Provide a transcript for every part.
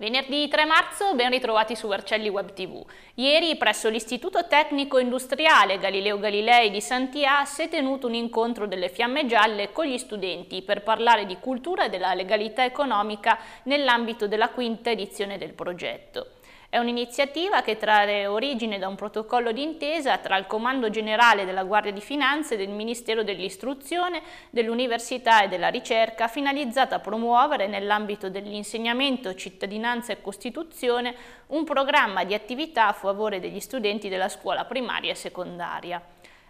Venerdì 3 marzo, ben ritrovati su Vercelli Web TV. Ieri, presso l'Istituto Tecnico Industriale Galileo Galilei di Santià, si è tenuto un incontro delle Fiamme Gialle con gli studenti per parlare di cultura e della legalità economica nell'ambito della quinta edizione del progetto. È un'iniziativa che trae origine da un protocollo d'intesa tra il Comando Generale della Guardia di Finanze, e del Ministero dell'Istruzione, dell'Università e della Ricerca, finalizzata a promuovere nell'ambito dell'insegnamento, cittadinanza e Costituzione un programma di attività a favore degli studenti della scuola primaria e secondaria.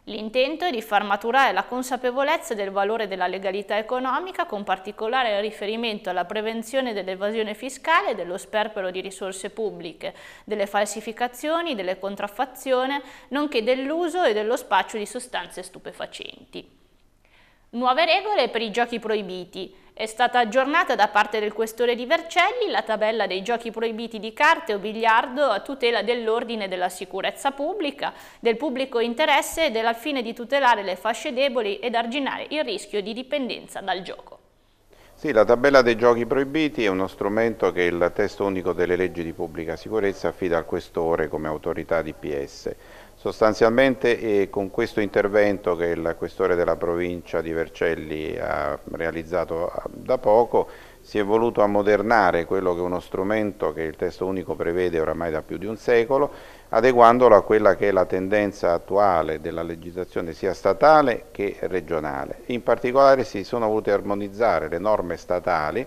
L'intento è di far maturare la consapevolezza del valore della legalità economica con particolare riferimento alla prevenzione dell'evasione fiscale, dello sperpero di risorse pubbliche, delle falsificazioni, delle contraffazioni, nonché dell'uso e dello spaccio di sostanze stupefacenti. Nuove regole per i giochi proibiti. È stata aggiornata da parte del questore di Vercelli la tabella dei giochi proibiti di carte o biliardo a tutela dell'ordine e della sicurezza pubblica, del pubblico interesse e al fine di tutelare le fasce deboli ed arginare il rischio di dipendenza dal gioco. Sì, la tabella dei giochi proibiti è uno strumento che il testo unico delle leggi di pubblica sicurezza affida al questore come autorità DPS. Sostanzialmente eh, con questo intervento che il questore della provincia di Vercelli ha realizzato ah, da poco si è voluto ammodernare quello che è uno strumento che il testo unico prevede oramai da più di un secolo adeguandolo a quella che è la tendenza attuale della legislazione sia statale che regionale. In particolare si sono volute armonizzare le norme statali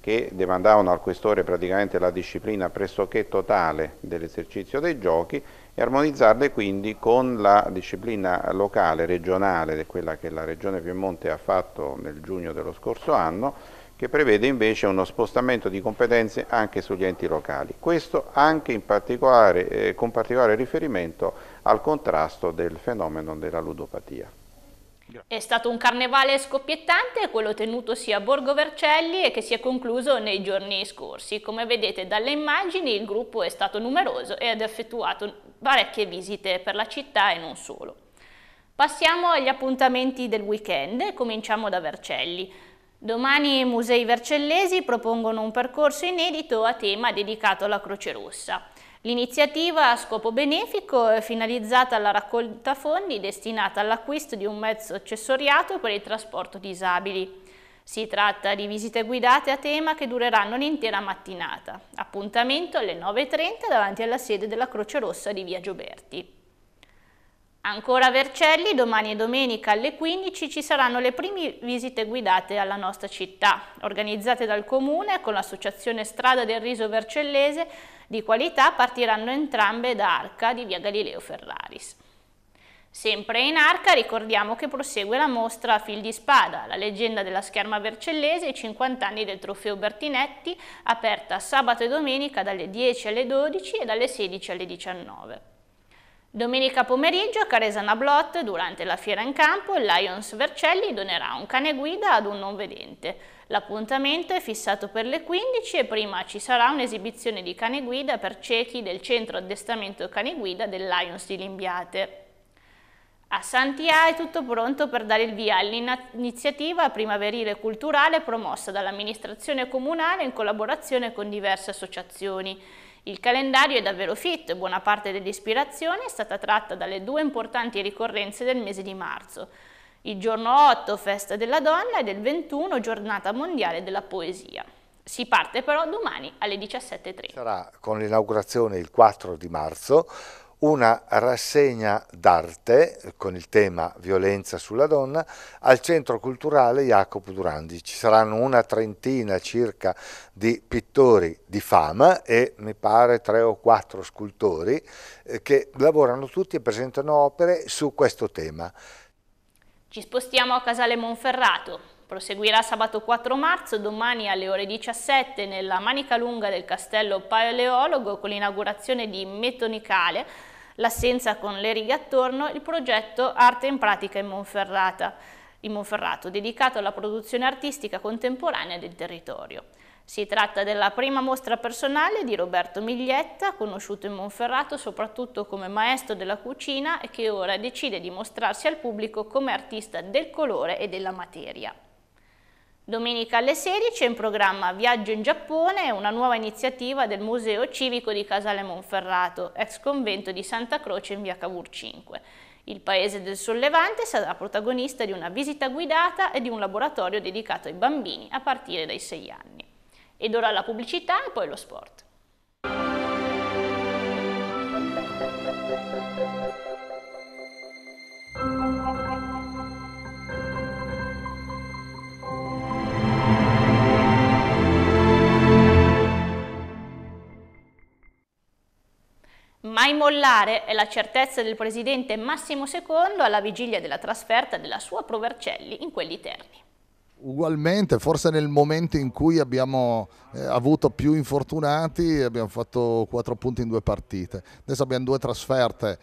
che demandavano al questore praticamente la disciplina pressoché totale dell'esercizio dei giochi armonizzarle quindi con la disciplina locale, regionale, quella che la Regione Piemonte ha fatto nel giugno dello scorso anno, che prevede invece uno spostamento di competenze anche sugli enti locali. Questo anche particolare, eh, con particolare riferimento al contrasto del fenomeno della ludopatia. È stato un carnevale scoppiettante, quello tenutosi a Borgo Vercelli e che si è concluso nei giorni scorsi. Come vedete dalle immagini il gruppo è stato numeroso ed ha effettuato parecchie visite per la città e non solo. Passiamo agli appuntamenti del weekend e cominciamo da Vercelli. Domani i musei vercellesi propongono un percorso inedito a tema dedicato alla Croce Rossa. L'iniziativa a scopo benefico è finalizzata alla raccolta fondi destinata all'acquisto di un mezzo accessoriato per il trasporto disabili. Si tratta di visite guidate a tema che dureranno l'intera mattinata. Appuntamento alle 9.30 davanti alla sede della Croce Rossa di Via Gioberti. Ancora a Vercelli, domani e domenica alle 15 ci saranno le prime visite guidate alla nostra città, organizzate dal Comune con l'associazione Strada del Riso Vercellese di qualità partiranno entrambe da Arca di via Galileo Ferraris. Sempre in Arca ricordiamo che prosegue la mostra Fil di Spada, la leggenda della scherma vercellese e i 50 anni del trofeo Bertinetti, aperta sabato e domenica dalle 10 alle 12 e dalle 16 alle 19. Domenica pomeriggio a Caresana Blot, durante la fiera in campo, il Lions Vercelli donerà un cane guida ad un non vedente. L'appuntamento è fissato per le 15 e prima ci sarà un'esibizione di cane guida per ciechi del centro addestramento cane guida del Lions di Limbiate. A Santià è tutto pronto per dare il via all'iniziativa primaverile culturale promossa dall'amministrazione comunale in collaborazione con diverse associazioni. Il calendario è davvero fitto e buona parte dell'ispirazione è stata tratta dalle due importanti ricorrenze del mese di marzo, il giorno 8 festa della donna e del 21 giornata mondiale della poesia. Si parte però domani alle 17.30. Sarà con l'inaugurazione il 4 di marzo una rassegna d'arte con il tema violenza sulla donna al Centro Culturale Jacopo Durandi. Ci saranno una trentina circa di pittori di fama e mi pare tre o quattro scultori eh, che lavorano tutti e presentano opere su questo tema. Ci spostiamo a Casale Monferrato, Proseguirà sabato 4 marzo, domani alle ore 17, nella Manica Lunga del Castello Paleologo, con l'inaugurazione di Metonicale, l'assenza con le righe attorno, il progetto Arte in Pratica in Monferrata, in Monferrato, dedicato alla produzione artistica contemporanea del territorio. Si tratta della prima mostra personale di Roberto Miglietta, conosciuto in Monferrato soprattutto come maestro della cucina e che ora decide di mostrarsi al pubblico come artista del colore e della materia. Domenica alle 16 in programma Viaggio in Giappone, una nuova iniziativa del Museo Civico di Casale Monferrato, ex convento di Santa Croce in via Cavour 5. Il paese del Sollevante sarà protagonista di una visita guidata e di un laboratorio dedicato ai bambini a partire dai 6 anni. Ed ora la pubblicità e poi lo sport. mollare è la certezza del presidente Massimo II alla vigilia della trasferta della sua Provercelli in quelli terni. Ugualmente, forse nel momento in cui abbiamo eh, avuto più infortunati abbiamo fatto quattro punti in due partite. Adesso abbiamo due trasferte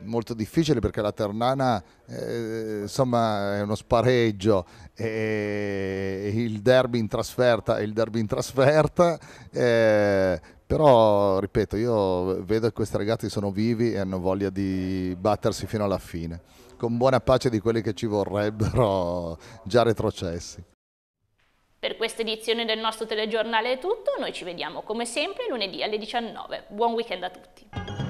molto difficile perché la Ternana eh, insomma è uno spareggio e il derby in trasferta è il derby in trasferta eh, però ripeto io vedo che questi ragazzi sono vivi e hanno voglia di battersi fino alla fine con buona pace di quelli che ci vorrebbero già retrocessi per questa edizione del nostro telegiornale è tutto, noi ci vediamo come sempre lunedì alle 19. Buon weekend a tutti!